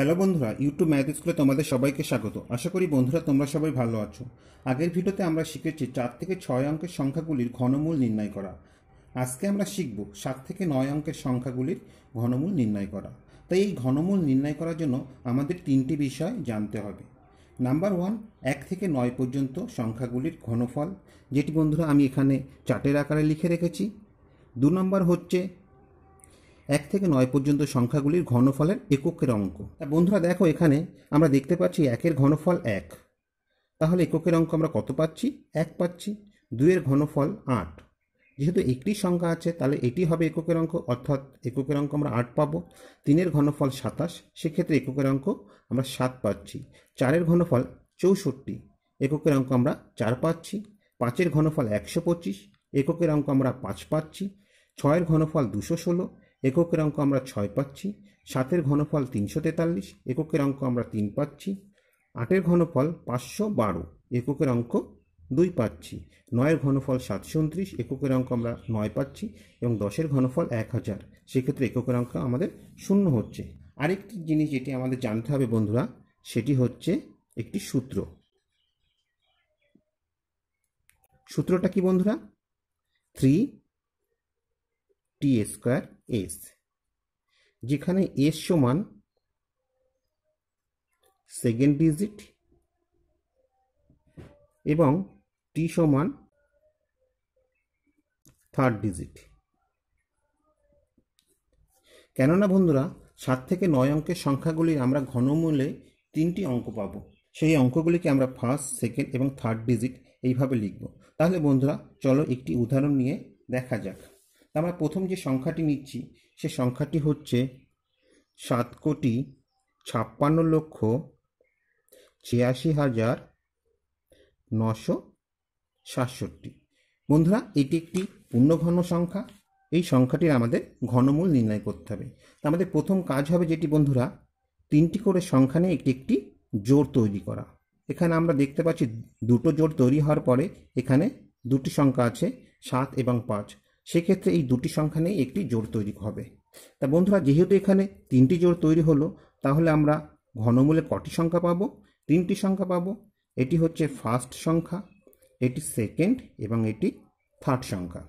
hello বন্ধুরা YouTube math স্কুলে তোমাদের সবাইকে স্বাগত আশা করি বন্ধুরা তোমরা সবাই ভালো আছো আগের ভিডিওতে আমরা শিখেছি চার থেকে ছয় অঙ্কের সংখ্যাগুলির ঘনমূল নির্ণয় করা আজকে আমরা শিখব সাত থেকে নয় অঙ্কের সংখ্যাগুলির ঘনমূল নির্ণয় করা তাই এই ঘনমূল নির্ণয় করার জন্য আমাদের তিনটি বিষয় জানতে হবে নাম্বার ওয়ান এক থেকে নয় পর্যন্ত সংখ্যাগুলির ঘনফল যেটি বন্ধুরা আমি এখানে চার্টের আকারে লিখে রেখেছি দু নম্বর হচ্ছে এক থেকে নয় পর্যন্ত সংখ্যাগুলির ঘনফলের এককের অঙ্ক তা বন্ধুরা দেখো এখানে আমরা দেখতে পাচ্ছি একের ঘনফল এক তাহলে এককের অঙ্ক আমরা কত পাচ্ছি এক পাচ্ছি দুইয়ের ঘনফল আট যেহেতু একটি সংখ্যা আছে তাহলে এটি হবে এককের অঙ্ক অর্থাৎ এককের অঙ্ক আমরা আট পাবো তিনের ঘনফল সাতাশ সেক্ষেত্রে এককের অঙ্ক আমরা সাত পাচ্ছি চারের ঘনফল চৌষট্টি এককের অঙ্ক আমরা চার পাচ্ছি পাঁচের ঘনফল একশো পঁচিশ এককের অঙ্ক আমরা পাঁচ পাচ্ছি ছয়ের ঘনফল দুশো ষোলো এককের অঙ্ক আমরা ছয় পাচ্ছি সাতের ঘনফল তিনশো তেতাল্লিশ এককের অঙ্ক আমরা তিন পাচ্ছি আটের ঘনফল পাঁচশো বারো এককের অঙ্ক দুই পাচ্ছি নয়ের ঘনফল সাতশো উনত্রিশ এককের অঙ্ক আমরা নয় পাচ্ছি এবং দশের ঘনফল এক হাজার সেক্ষেত্রে এককের অঙ্ক আমাদের শূন্য হচ্ছে আরেকটি জিনিস যেটি আমাদের জানতে হবে বন্ধুরা সেটি হচ্ছে একটি সূত্র সূত্রটা কি বন্ধুরা থ্রি টি স্কোয়ার এস যেখানে এস সমান সেকেন্ড ডিজিট এবং টি সমান থার্ড ডিজিট কেননা বন্ধুরা সাত থেকে নয় অঙ্কের সংখ্যাগুলি আমরা ঘনমূলে তিনটি অঙ্ক পাব সেই অঙ্কগুলিকে আমরা ফার্স্ট সেকেন্ড এবং থার্ড ডিজিট এইভাবে লিখব তাহলে বন্ধুরা চলো একটি উদাহরণ নিয়ে দেখা যাক আমরা মানে প্রথম যে সংখ্যাটি নিচ্ছি সে সংখ্যাটি হচ্ছে সাত কোটি ছাপ্পান্ন লক্ষ ছিয়াশি হাজার নশো সাতষট্টি বন্ধুরা এটি একটি পূর্ণঘন সংখ্যা এই সংখ্যাটির আমাদের ঘনমূল নির্ণয় করতে হবে মানে আমাদের প্রথম কাজ হবে যেটি বন্ধুরা তিনটি করে সংখ্যা নিয়ে একটি একটি জোর তৈরি করা এখানে আমরা দেখতে পাচ্ছি দুটো জোর তৈরি হওয়ার পরে এখানে দুটি সংখ্যা আছে সাত এবং পাঁচ সেক্ষেত্রে এই দুটি সংখ্যা নিয়ে একটি জোর তৈরি হবে তা বন্ধুরা যেহেতু এখানে তিনটি জোর তৈরি হলো তাহলে আমরা ঘনমূলে কটি সংখ্যা পাবো তিনটি সংখ্যা পাবো এটি হচ্ছে ফার্স্ট সংখ্যা এটি সেকেন্ড এবং এটি থার্ড সংখ্যা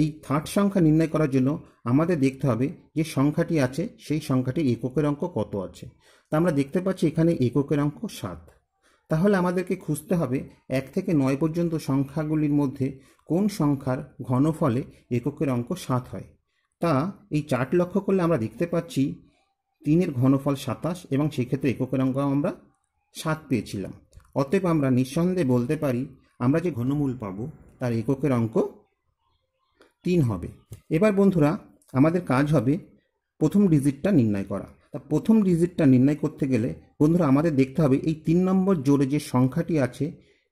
এই থার্ড সংখ্যা নির্ণয় করার জন্য আমাদের দেখতে হবে যে সংখ্যাটি আছে সেই সংখ্যাটি এককের অঙ্ক কত আছে তা আমরা দেখতে পাচ্ছি এখানে এককের অঙ্ক সাত তাহলে আমাদেরকে খুঁজতে হবে এক থেকে নয় পর্যন্ত সংখ্যাগুলির মধ্যে কোন সংখ্যার ঘনফলে এককের অঙ্ক সাত হয় তা এই চার্ট লক্ষ্য করলে আমরা দেখতে পাচ্ছি তিনের ঘনফল সাতাশ এবং সেক্ষেত্রে এককের অঙ্ক আমরা সাত পেয়েছিলাম অতএব আমরা নিঃসন্দেহে বলতে পারি আমরা যে ঘনমূল পাব তার এককের অঙ্ক তিন হবে এবার বন্ধুরা আমাদের কাজ হবে প্রথম ডিজিটটা নির্ণয় করা তা প্রথম ডিজিটটা নির্ণয় করতে গেলে বন্ধুরা আমাদের দেখতে হবে এই তিন নম্বর জোরে যে সংখ্যাটি আছে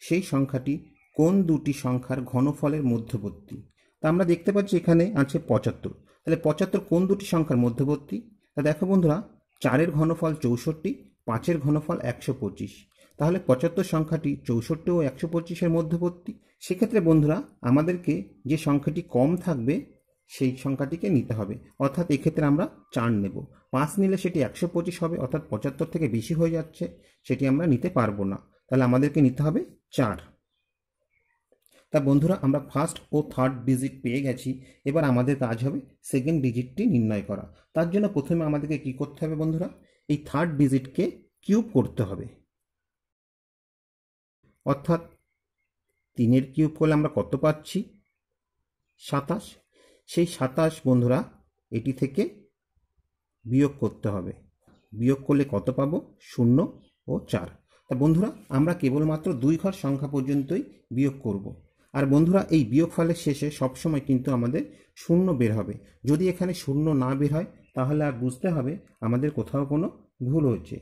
সেই সংখ্যাটি কোন দুটি সংখ্যার ঘনফলের মধ্যবর্তী তা আমরা দেখতে পাচ্ছি এখানে আছে পঁচাত্তর তাহলে পঁচাত্তর কোন দুটি সংখ্যার মধ্যবর্তী তা দেখো বন্ধুরা চারের ঘনফল চৌষট্টি পাঁচের ঘনফল একশো পঁচিশ তাহলে পঁচাত্তর সংখ্যাটি চৌষট্টি ও একশো পঁচিশের মধ্যবর্তী সেক্ষেত্রে বন্ধুরা আমাদেরকে যে সংখ্যাটি কম থাকবে সেই সংখ্যাটিকে নিতে হবে অর্থাৎ এক্ষেত্রে আমরা চার নেব পাঁচ নিলে সেটি একশো পঁচিশ হবে অর্থাৎ পঁচাত্তর থেকে বেশি হয়ে যাচ্ছে সেটি আমরা নিতে পারবো না তাহলে আমাদেরকে নিতে হবে চার তা বন্ধুরা আমরা ফার্স্ট ও থার্ড ডিজিট পেয়ে গেছি এবার আমাদের কাজ হবে সেকেন্ড ডিজিটটি নির্ণয় করা তার জন্য প্রথমে আমাদেরকে কি করতে হবে বন্ধুরা এই থার্ড ডিজিটকে কিউব করতে হবে অর্থাৎ তিনের কিউব করলে আমরা কত পাচ্ছি সাতাশ সেই সাতাশ বন্ধুরা এটি থেকে বিয়োগ করতে হবে বিয়োগ করলে কত পাবো শূন্য ও চার তা বন্ধুরা আমরা কেবলমাত্র দুই ঘর সংখ্যা পর্যন্তই বিয়োগ করব আর বন্ধুরা এই বিয়োগফলের শেষে সবসময় কিন্তু আমাদের শূন্য বের হবে যদি এখানে শূন্য না বের হয় তাহলে আর বুঝতে হবে আমাদের কোথাও কোনো ভুল হচ্ছে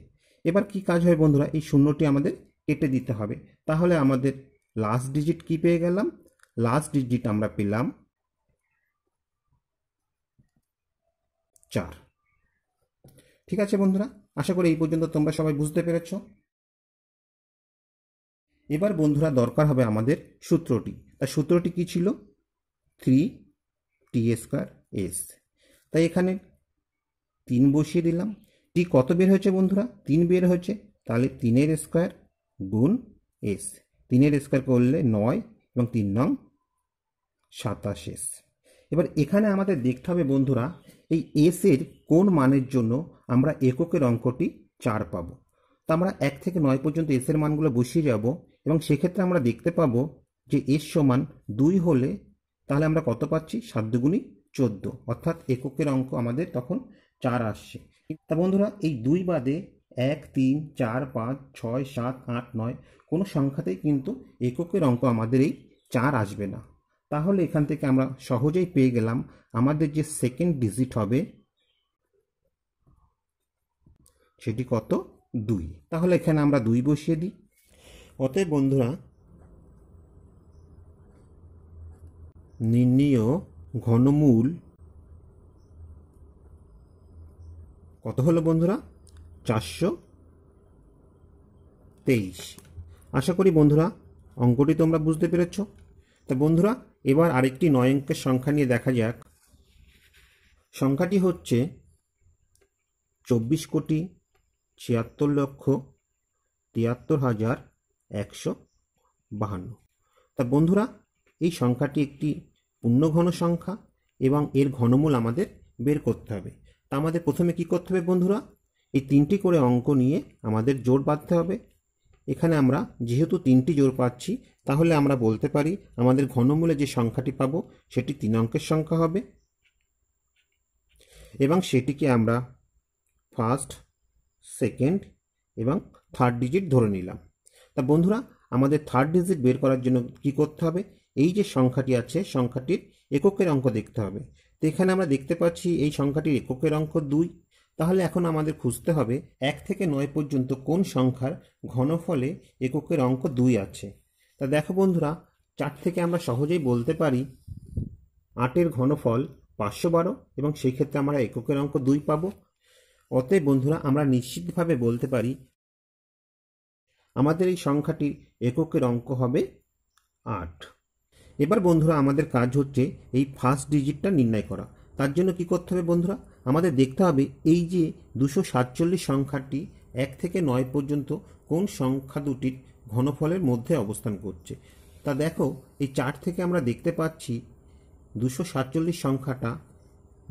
এবার কি কাজ হয় বন্ধুরা এই শূন্যটি আমাদের কেটে দিতে হবে তাহলে আমাদের লাস্ট ডিজিট কি পেয়ে গেলাম লাস্ট ডিজিট আমরা পেলাম চার ঠিক আছে বন্ধুরা আশা করি এই পর্যন্ত তোমরা সবাই বুঝতে পেরেছ এবার বন্ধুরা দরকার হবে আমাদের সূত্রটি তা সূত্রটি কী ছিল থ্রি টি স্কোয়ার এস তাই এখানে তিন বসিয়ে দিলাম টি কত বের হয়েছে বন্ধুরা তিন বের হয়েছে তাহলে তিনের স্কোয়ার গুণ এস তিনের স্কোয়ার করলে নয় এবং তিন নং সাতাশ এস এবার এখানে আমাদের দেখতে হবে বন্ধুরা এই এস এর কোন মানের জন্য আমরা এককের অঙ্কটি চার পাব তা আমরা এক থেকে নয় পর্যন্ত এস এর মানগুলো বসিয়ে যাব এবং সেক্ষেত্রে আমরা দেখতে পাব যে এর সমান দুই হলে তাহলে আমরা কত পাচ্ছি সাত চোদ্দ অর্থাৎ এককের অঙ্ক আমাদের তখন চার আসছে তা বন্ধুরা এই দুই বাদে এক তিন চার পাঁচ ছয় সাত আট নয় কোনো সংখ্যাতেই কিন্তু এককের অঙ্ক আমাদের এই চার আসবে না তাহলে এখান থেকে আমরা সহজেই পেয়ে গেলাম আমাদের যে সেকেন্ড ডিজিট হবে সেটি কত দুই তাহলে এখানে আমরা দুই বসিয়ে দিই অতএব বন্ধুরা নির্ণীয় ঘনমূল কত হলো বন্ধুরা চারশো তেইশ আশা করি বন্ধুরা অঙ্কটি তোমরা বুঝতে পেরেছ তা বন্ধুরা এবার আরেকটি নয় অঙ্কের সংখ্যা নিয়ে দেখা যাক সংখ্যাটি হচ্ছে চব্বিশ কোটি ছিয়াত্তর লক্ষ তিয়াত্তর হাজার একশো বাহান্ন তা বন্ধুরা এই সংখ্যাটি একটি পূর্ণঘন সংখ্যা এবং এর ঘনমূল আমাদের বের করতে হবে তা আমাদের প্রথমে কি করতে হবে বন্ধুরা এই তিনটি করে অঙ্ক নিয়ে আমাদের জোর বাঁধতে হবে এখানে আমরা যেহেতু তিনটি জোর পাচ্ছি তাহলে আমরা বলতে পারি আমাদের ঘনমূলে যে সংখ্যাটি পাবো সেটি তিন অঙ্কের সংখ্যা হবে এবং সেটিকে আমরা ফার্স্ট সেকেন্ড এবং থার্ড ডিজিট ধরে নিলাম তা বন্ধুরা আমাদের থার্ড ডিজিট বের করার জন্য কি করতে হবে এই যে সংখ্যাটি আছে সংখ্যাটির এককের অঙ্ক দেখতে হবে তো এখানে আমরা দেখতে পাচ্ছি এই সংখ্যাটির এককের অঙ্ক দুই তাহলে এখন আমাদের খুঁজতে হবে এক থেকে নয় পর্যন্ত কোন সংখ্যার ঘনফলে এককের অঙ্ক দুই আছে তা দেখো বন্ধুরা চার থেকে আমরা সহজেই বলতে পারি আটের ঘনফল পাঁচশো বারো এবং সেই ক্ষেত্রে আমরা এককের অঙ্ক দুই পাবো অতএব বন্ধুরা আমরা নিশ্চিতভাবে বলতে পারি আমাদের এই সংখ্যাটির এককের অঙ্ক হবে আট এবার বন্ধুরা আমাদের কাজ হচ্ছে এই ফার্স্ট ডিজিটটা নির্ণয় করা তার জন্য কি করতে হবে বন্ধুরা আমাদের দেখতে হবে এই যে দুশো সাতচল্লিশ সংখ্যাটি এক থেকে নয় পর্যন্ত কোন সংখ্যা দুটির ঘনফলের মধ্যে অবস্থান করছে তা দেখো এই চার্ট থেকে আমরা দেখতে পাচ্ছি দুশো সাতচল্লিশ সংখ্যাটা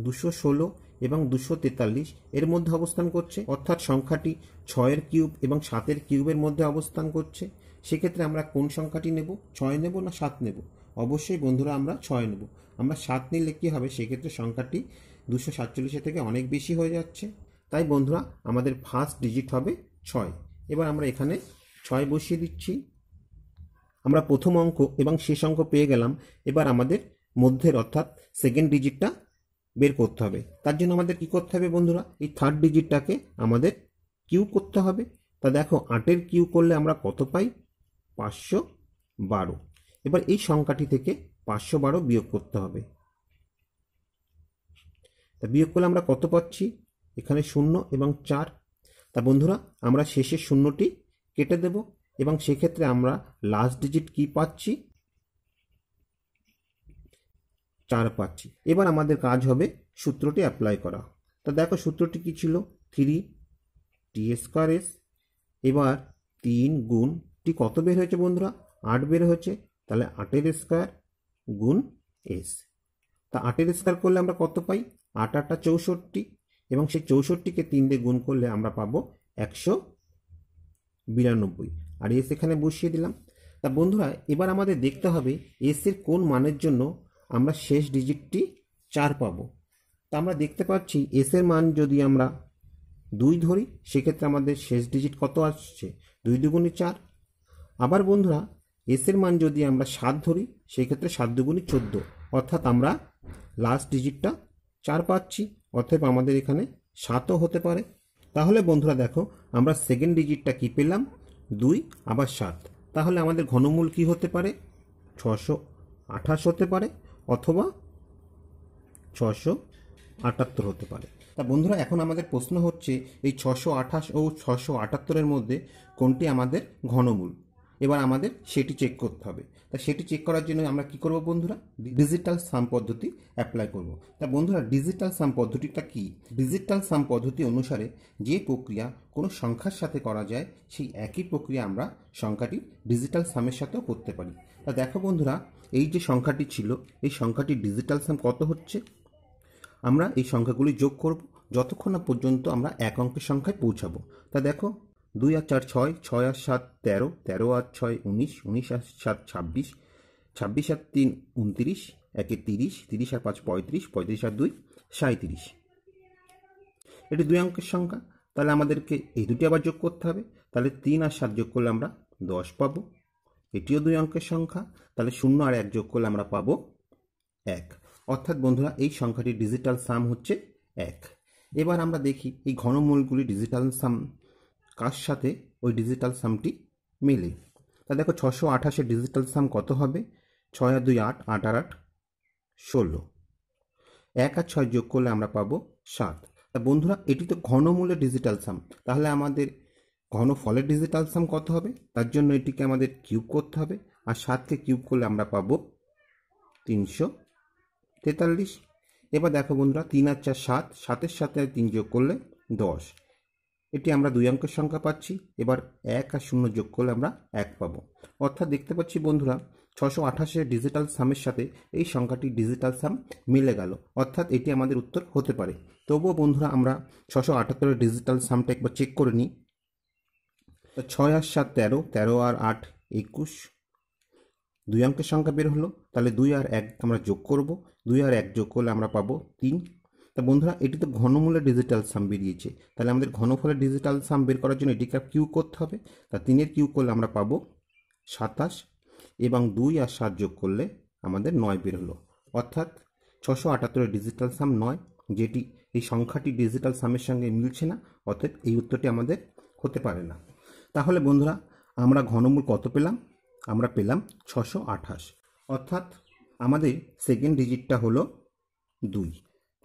দুশো ষোলো এবং দুশো তেতাল্লিশ এর মধ্যে অবস্থান করছে অর্থাৎ সংখ্যাটি ছয়ের কিউব এবং সাতের কিউবের মধ্যে অবস্থান করছে সেক্ষেত্রে আমরা কোন সংখ্যাটি নেব ছয় নেব না সাত নেব অবশ্যই বন্ধুরা আমরা ছয় নেব আমরা সাত নিলে কী হবে সেক্ষেত্রে সংখ্যাটি দুশো সাতচল্লিশের থেকে অনেক বেশি হয়ে যাচ্ছে তাই বন্ধুরা আমাদের ফার্স্ট ডিজিট হবে ছয় এবার আমরা এখানে ছয় বসিয়ে দিচ্ছি আমরা প্রথম অঙ্ক এবং শেষ অঙ্ক পেয়ে গেলাম এবার আমাদের মধ্যের অর্থাৎ সেকেন্ড ডিজিটটা বের করতে হবে তার জন্য আমাদের কি করতে হবে বন্ধুরা এই থার্ড ডিজিটটাকে আমাদের কিউ করতে হবে তা দেখো আটের কিউ করলে আমরা কত পাই পাঁচশো বারো এবার এই সংখ্যাটি থেকে পাঁচশো বারো বিয়োগ করতে হবে তা বিয়োগ করলে আমরা কত পাচ্ছি এখানে শূন্য এবং চার তা বন্ধুরা আমরা শেষের শূন্যটি কেটে দেব এবং সেক্ষেত্রে আমরা লাস্ট ডিজিট কি পাচ্ছি চার পাচ্ছি এবার আমাদের কাজ হবে সূত্রটি অ্যাপ্লাই করা তা দেখো সূত্রটি কি ছিল থ্রি টি স্কোয়ার এস এবার তিন গুণ টি কত বের হয়েছে বন্ধুরা আট বের হয়েছে তাহলে আটের স্কোয়ার গুণ এস তা আটের স্কোয়ার করলে আমরা কত পাই আট আটটা চৌষট্টি এবং সেই চৌষট্টিকে তিন দিয়ে গুণ করলে আমরা পাবো একশো বিরানব্বই আর এস এখানে বসিয়ে দিলাম তা বন্ধুরা এবার আমাদের দেখতে হবে এসের কোন মানের জন্য আমরা শেষ ডিজিটটি চার পাব তা আমরা দেখতে পাচ্ছি এস এর মান যদি আমরা দুই ধরি সেক্ষেত্রে আমাদের শেষ ডিজিট কত আসছে দুই দুগুণে চার আবার বন্ধুরা এস এর মান যদি আমরা সাত ধরি সেক্ষেত্রে সাত দুগুণে চোদ্দ অর্থাৎ আমরা লাস্ট ডিজিটটা চার পাচ্ছি অতএব আমাদের এখানে সাতও হতে পারে তাহলে বন্ধুরা দেখো আমরা সেকেন্ড ডিজিটটা কী পেলাম দুই আবার সাত তাহলে আমাদের ঘনমূল কি হতে পারে ছশো আঠাশ হতে পারে অথবা ছশো আটাত্তর হতে পারে তা বন্ধুরা এখন আমাদের প্রশ্ন হচ্ছে এই ছশো আঠাশ ও ছশো আটাত্তরের মধ্যে কোনটি আমাদের ঘনমূল এবার আমাদের সেটি চেক করতে হবে তা সেটি চেক করার জন্য আমরা কি করব বন্ধুরা ডিজিটাল সাম পদ্ধতি অ্যাপ্লাই করব তা বন্ধুরা ডিজিটাল সাম পদ্ধতিটা কি ডিজিটাল সাম পদ্ধতি অনুসারে যে প্রক্রিয়া কোনো সংখ্যার সাথে করা যায় সেই একই প্রক্রিয়া আমরা সংখ্যাটি ডিজিটাল সামের সাথেও করতে পারি তা দেখো বন্ধুরা এই যে সংখ্যাটি ছিল এই সংখ্যাটি ডিজিটাল সাম কত হচ্ছে আমরা এই সংখ্যাগুলি যোগ করব যতক্ষণ না পর্যন্ত আমরা এক অঙ্কের সংখ্যায় পৌঁছাবো তা দেখো দুই আট চার ছয় ছয় আট সাত তেরো তেরো আট ছয় উনিশ উনিশ আট সাত ছাব্বিশ ছাব্বিশ আট তিন উনত্রিশ একে তিরিশ তিরিশ আট পাঁচ পঁয়ত্রিশ পঁয়ত্রিশ আট দুই সাঁত্রিশ এটি দুই অঙ্কের সংখ্যা তাহলে আমাদেরকে এই দুটি আবার যোগ করতে হবে তাহলে তিন আর সাত যোগ করলে আমরা দশ পাবো এটিও দুই অঙ্কের সংখ্যা তাহলে শূন্য আর এক যোগ করলে আমরা পাবো এক অর্থাৎ বন্ধুরা এই সংখ্যাটির ডিজিটাল সাম হচ্ছে এক এবার আমরা দেখি এই ঘনমূলগুলি ডিজিটাল সাম কার সাথে ওই ডিজিটাল সামটি মিলে তা দেখো ছশো আঠাশের ডিজিটাল সাম কত হবে ছয় আর দুই আট আট আর আট ষোলো এক আর ছয় যোগ করলে আমরা পাবো সাত তা বন্ধুরা এটি তো ঘনমূলের ডিজিটাল সাম তাহলে আমাদের ঘন ফলের ডিজিটাল সাম কত হবে তার জন্য এটিকে আমাদের কিউব করতে হবে আর সাতকে কিউব করলে আমরা পাবো তিনশো তেতাল্লিশ এবার দেখো বন্ধুরা তিন আর চার সাত সাতের সাথে তিন যোগ করলে দশ এটি আমরা দুই অঙ্কের সংখ্যা পাচ্ছি এবার এক আর শূন্য যোগ করলে আমরা এক পাবো অর্থাৎ দেখতে পাচ্ছি বন্ধুরা ছশো আঠাশের ডিজিটাল সামের সাথে এই সংখ্যাটি ডিজিটাল সাম মিলে গেল অর্থাৎ এটি আমাদের উত্তর হতে পারে তবুও বন্ধুরা আমরা ছশো আঠাত্তরের ডিজিটাল সামটা একবার চেক করে নিই ছয় আর সাত তেরো তেরো আর আট একুশ দুই অঙ্কের সংখ্যা বের হলো তাহলে দুই আর এক আমরা যোগ করব দুই আর এক যোগ করলে আমরা পাবো তিন তা বন্ধুরা এটি তো ঘনমূলে ডিজিটাল সাম বেরিয়েছে তাহলে আমাদের ঘনফলের ডিজিটাল সাম বের করার জন্য এটিকে কিউ করতে হবে তা তিনের কিউ করলে আমরা পাবো সাতাশ এবং দুই আর সাত যোগ করলে আমাদের নয় বের হলো অর্থাৎ ছশো আটাত্তরের ডিজিটাল সাম নয় যেটি এই সংখ্যাটি ডিজিটাল সামের সঙ্গে মিলছে না অর্থাৎ এই উত্তরটি আমাদের হতে পারে না তাহলে বন্ধুরা আমরা ঘনমূল কত পেলাম আমরা পেলাম ছশো আঠাশ অর্থাৎ আমাদের সেকেন্ড ডিজিটটা হলো দুই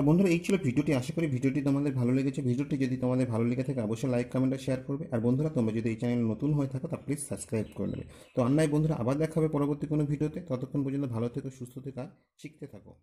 বন্ধুরা এই ছিল ভিডিওটি আশা করি ভিডিওটি তোমাদের ভালো লেগেছে ভিডিওটি যদি তোমাদের ভালো লেগে থাকে অবশ্যই লাইক কমেন্ট শেয়ার করবে আর বন্ধুরা তোমরা যদি এই চ্যানেল নতুন হয়ে থাকো তা প্লিজ সাবস্ক্রাইব করে নেবে তো অন্যায় বন্ধুরা আবার দেখাবে পরবর্তী কোনো ভিডিওতে ততক্ষণ পর্যন্ত ভালো থেকো সুস্থ থেকো শিখতে থাকো